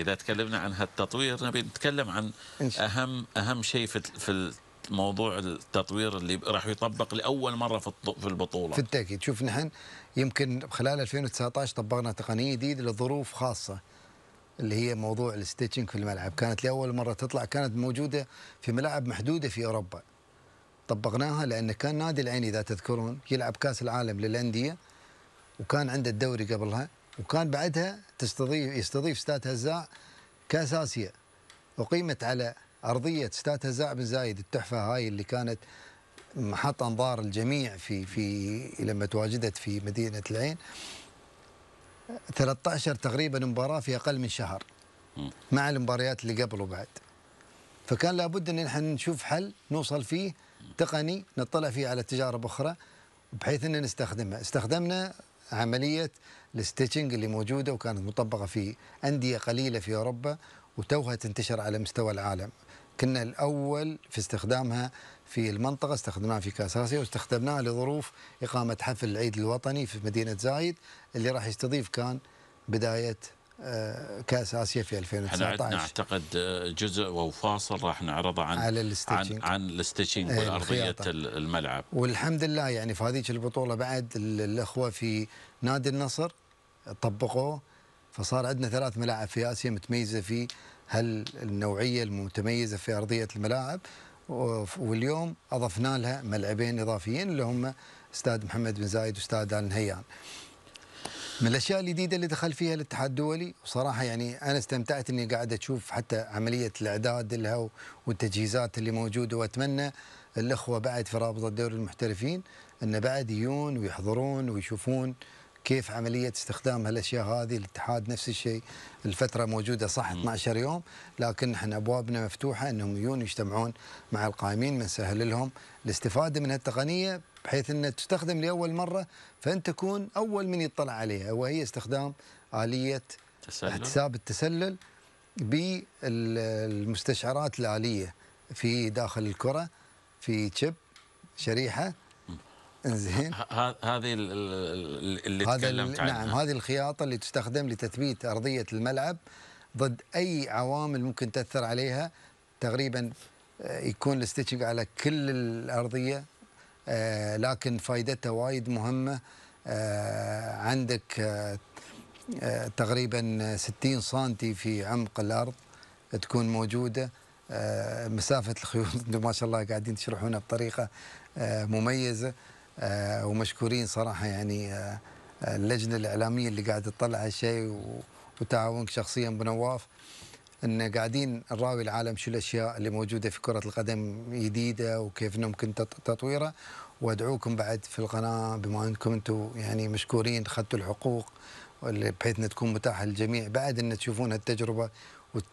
إذا تكلمنا عن هالتطوير نبي نتكلم عن أهم أهم شيء في في موضوع التطوير اللي راح يطبق لاول مره في البطوله في التاكيد شوف نحن يمكن خلال 2019 طبقنا تقنيه جديده لظروف خاصه اللي هي موضوع الستيتشنج في الملعب كانت لاول مره تطلع كانت موجوده في ملاعب محدوده في اوروبا طبقناها لان كان نادي العين اذا تذكرون يلعب كاس العالم للانديه وكان عنده الدوري قبلها وكان بعدها تستضيف يستضيف استاد هزاع كاس اسيا اقيمت على ارضيه استاد هزاع بن زايد التحفه هاي اللي كانت محط انظار الجميع في في لما تواجدت في مدينه العين 13 تقريبا مباراه في اقل من شهر مع المباريات اللي قبل وبعد فكان لابد ان احنا نشوف حل نوصل فيه تقني نطلع فيه على تجارب اخرى بحيث ان نستخدمها استخدمنا عملية الستيتشنج اللي موجودة وكانت مطبقة في أندية قليلة في أوروبا وتوها تنتشر على مستوى العالم كنا الأول في استخدامها في المنطقة استخدمناها في كاساسيا واستخدمناها لظروف إقامة حفل العيد الوطني في مدينة زايد اللي راح يستضيف كان بداية آه، كاس اسيا في 2019 احنا عندنا اعتقد آه، جزء او فاصل راح نعرضه عن على عن, عن الاستيتشنج إيه، والارضيه الملعب والحمد لله يعني في هذيك البطوله بعد الاخوه في نادي النصر طبقوه فصار عندنا ثلاث ملاعب في اسيا متميزه في هالنوعيه المتميزه في ارضيه الملاعب واليوم اضفنا لها ملعبين اضافيين اللي هم استاد محمد بن زايد واستاد ال نهيان من الاشياء الجديده اللي دخل فيها الاتحاد الدولي وصراحه يعني انا استمتعت اني قاعد اشوف حتى عمليه الاعداد لها والتجهيزات اللي موجوده واتمنى الاخوه بعد في رابطه الدوري المحترفين ان بعد يجون ويحضرون ويشوفون كيف عملية استخدام هالأشياء هذه الاتحاد نفس الشيء الفترة موجودة صح 12 يوم لكن احنا أبوابنا مفتوحة أنهم يجون يجتمعون مع القائمين من سهل لهم الاستفادة من هالتقنية بحيث أن تستخدم لأول مرة فأنت تكون أول من يطلع عليها وهي استخدام آلية تسلل. احتساب التسلل بالمستشعرات الآلية في داخل الكرة في تشيب شريحة انزين هذه اللي تكلمت عنها نعم هذه الخياطة اللي تستخدم لتثبيت أرضية الملعب ضد أي عوامل ممكن تأثر عليها تقريبا آه، يكون الاستيتشنج على كل الأرضية آه، لكن فائدتها وايد مهمه آه، عندك آه، تقريبا 60 سنتي في عمق الارض تكون موجوده مسافه الخيوط ما شاء الله قاعدين تشرحونها بطريقه مميزه ومشكورين صراحه يعني اللجنه الاعلاميه اللي قاعده تطلع هالشيء وتعاونك شخصيا بنواف ان قاعدين نراوي العالم شو الاشياء اللي موجوده في كره القدم جديده وكيف ممكن تطويرها وادعوكم بعد في القناه بما انكم انتم يعني مشكورين اخذتوا الحقوق بحيث انها تكون متاحه للجميع بعد ان تشوفون هالتجربه وت...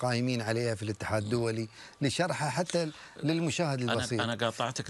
قائمين عليها في الاتحاد الدولي لشرحها حتى للمشاهد البسيط أنا, أنا قاطعتك